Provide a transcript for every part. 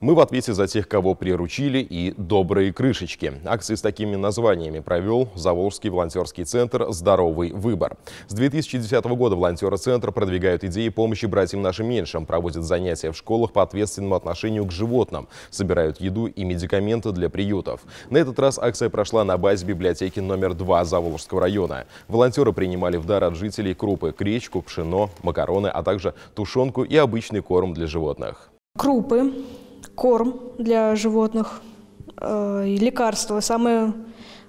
Мы в ответе за тех, кого приручили и добрые крышечки. Акции с такими названиями провел Заволжский волонтерский центр «Здоровый выбор». С 2010 года волонтеры центра продвигают идеи помощи братьям нашим меньшим, проводят занятия в школах по ответственному отношению к животным, собирают еду и медикаменты для приютов. На этот раз акция прошла на базе библиотеки номер 2 Заволжского района. Волонтеры принимали в дар от жителей крупы, кречку, пшено, макароны, а также тушенку и обычный корм для животных. Крупы, корм для животных э, и лекарства. Самое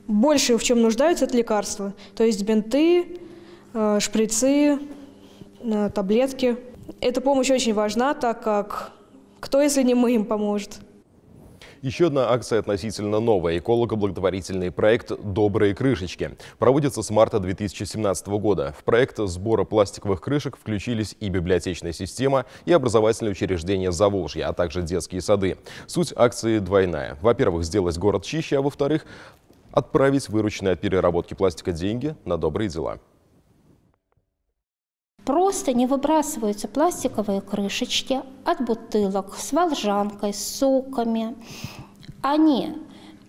большее, в чем нуждаются, это лекарства. То есть бинты, э, шприцы, э, таблетки. Эта помощь очень важна, так как кто, если не мы, им поможет? Еще одна акция относительно новая – эколого-благотворительный проект «Добрые крышечки». Проводится с марта 2017 года. В проект сбора пластиковых крышек включились и библиотечная система, и образовательные учреждения Заволжья, а также детские сады. Суть акции двойная. Во-первых, сделать город чище, а во-вторых, отправить вырученные от переработки пластика деньги на добрые дела. Просто не выбрасываются пластиковые крышечки от бутылок с волжанкой, с соками. Они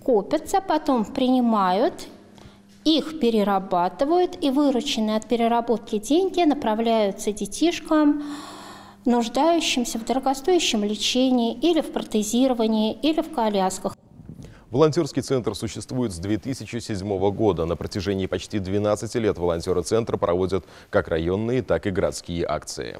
копятся, потом принимают, их перерабатывают, и вырученные от переработки деньги направляются детишкам, нуждающимся в дорогостоящем лечении или в протезировании, или в колясках. Волонтерский центр существует с 2007 года. На протяжении почти 12 лет волонтеры центра проводят как районные, так и городские акции.